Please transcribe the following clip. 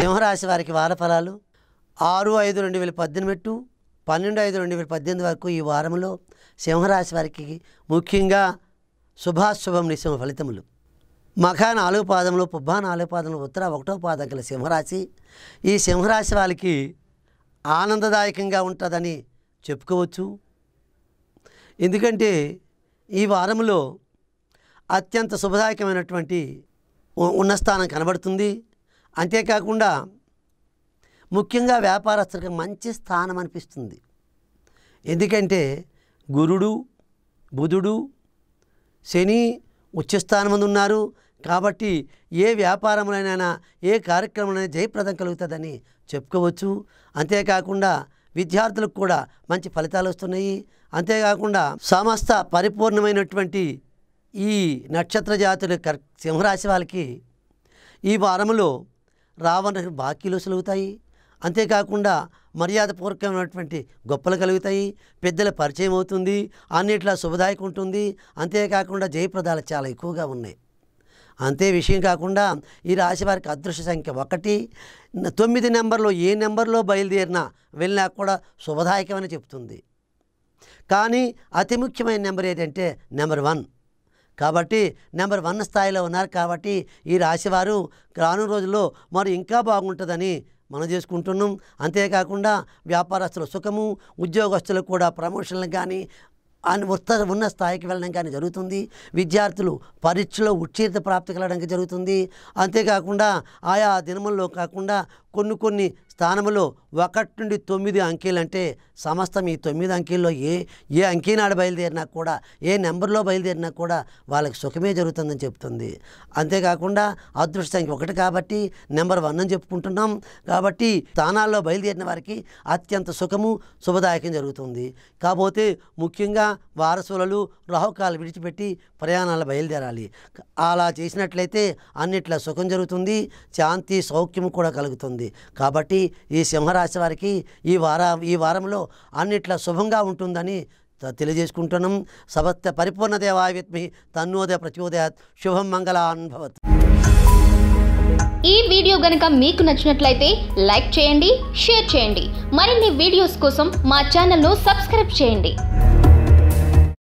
సింహరాశి వారికి వారఫలాలు ఫలాలు ఆరు ఐదు రెండు వేల పద్దెనిమిది టు పన్నెండు ఐదు రెండు వేల పద్దెనిమిది వరకు ఈ వారంలో సింహరాశి వారికి ముఖ్యంగా శుభాశుభం నిశ ఫలితములు మఖ నాలుగు పాదంలో పుబ్బ నాలుగు పాదంలో ఉత్తర ఒకటో పాదం గల సింహరాశి ఈ సింహరాశి వారికి ఆనందదాయకంగా ఉంటుందని చెప్పుకోవచ్చు ఎందుకంటే ఈ వారంలో అత్యంత శుభదాయకమైనటువంటి ఉన్న స్థానం కనబడుతుంది అంతేకాకుండా ముఖ్యంగా వ్యాపారస్తులకు మంచి స్థానం అనిపిస్తుంది ఎందుకంటే గురుడు బుధుడు శని ఉచ్చస్థానం ఉన్నారు కాబట్టి ఏ వ్యాపారంలోనైనా ఏ కార్యక్రమంలోనైనా జయప్రదం కలుగుతుందని చెప్పుకోవచ్చు అంతేకాకుండా విద్యార్థులకు కూడా మంచి ఫలితాలు వస్తున్నాయి అంతేకాకుండా సమస్త పరిపూర్ణమైనటువంటి ఈ నక్షత్ర జాతుల సింహరాశి వాళ్ళకి ఈ వారంలో రావణ బాకీలు సలుగుతాయి అంతేకాకుండా మర్యాదపూర్వకమైనటువంటి గొప్పలు కలుగుతాయి పెద్దల పరిచయం అవుతుంది అన్నిట్లా శుభదాయకం ఉంటుంది అంతేకాకుండా జయప్రదాలు చాలా ఎక్కువగా ఉన్నాయి అంతే విషయం కాకుండా ఈ రాశి వారికి అదృష్ట సంఖ్య ఒకటి తొమ్మిది నెంబర్లో ఏ నెంబర్లో బయలుదేరినా వెళ్ళినా కూడా శుభదాయకమని చెప్తుంది కానీ అతి ముఖ్యమైన నెంబర్ ఏంటంటే నెంబర్ వన్ కాబట్టి నెంబర్ వన్ స్థాయిలో ఉన్నారు కాబట్టి ఈ రాశివారు రాను రోజుల్లో మరి ఇంకా బాగుంటుందని మనం చేసుకుంటున్నాం అంతేకాకుండా వ్యాపారస్తుల సుఖము ఉద్యోగస్తులకు కూడా ప్రమోషన్లు కానీ ఉత్త ఉన్న స్థాయికి వెళ్ళడానికి జరుగుతుంది విద్యార్థులు పరీక్షలో ఉత్తీర్ణ ప్రాప్తికి వెళ్ళడానికి జరుగుతుంది అంతేకాకుండా ఆయా దినముల్లో కాకుండా కొన్ని కొన్ని స్థానంలో ఒకటి నుండి తొమ్మిది అంకెలు అంటే సమస్తం ఈ తొమ్మిది అంకెల్లో ఏ ఏ అంకెనాడు బయలుదేరినా కూడా ఏ నెంబర్లో బయలుదేరినా కూడా వాళ్ళకి సుఖమే జరుగుతుందని చెప్తుంది అంతేకాకుండా అదృష్ట సంఖ్య ఒకటి కాబట్టి నెంబర్ వన్ అని చెప్పుకుంటున్నాం కాబట్టి స్థానాల్లో బయలుదేరిన వారికి అత్యంత సుఖము శుభదాయకం జరుగుతుంది కాకపోతే ముఖ్యంగా వారసులలు రాహుకాలు విడిచిపెట్టి ప్రయాణాలు బయలుదేరాలి అలా చేసినట్లయితే అన్నిట్లో సుఖం జరుగుతుంది శాంతి సౌఖ్యము కూడా కలుగుతుంది ఉంటుంది కాబట్టి ఈ సింహరాశి వారికి ఈ వార ఈ వారంలో అన్నిట్లో శుభంగా ఉంటుందని తెలియజేసుకుంటున్నాం సమస్త పరిపూర్ణ విత్మి తన్నోదయ ప్రచోదయ శుభం మంగళ అనుభవత్ ఈ వీడియో గనుక మీకు నచ్చినట్లయితే లైక్ చేయండి షేర్ చేయండి మరిన్ని వీడియోస్ కోసం మా ఛానల్ను సబ్స్క్రైబ్ చేయండి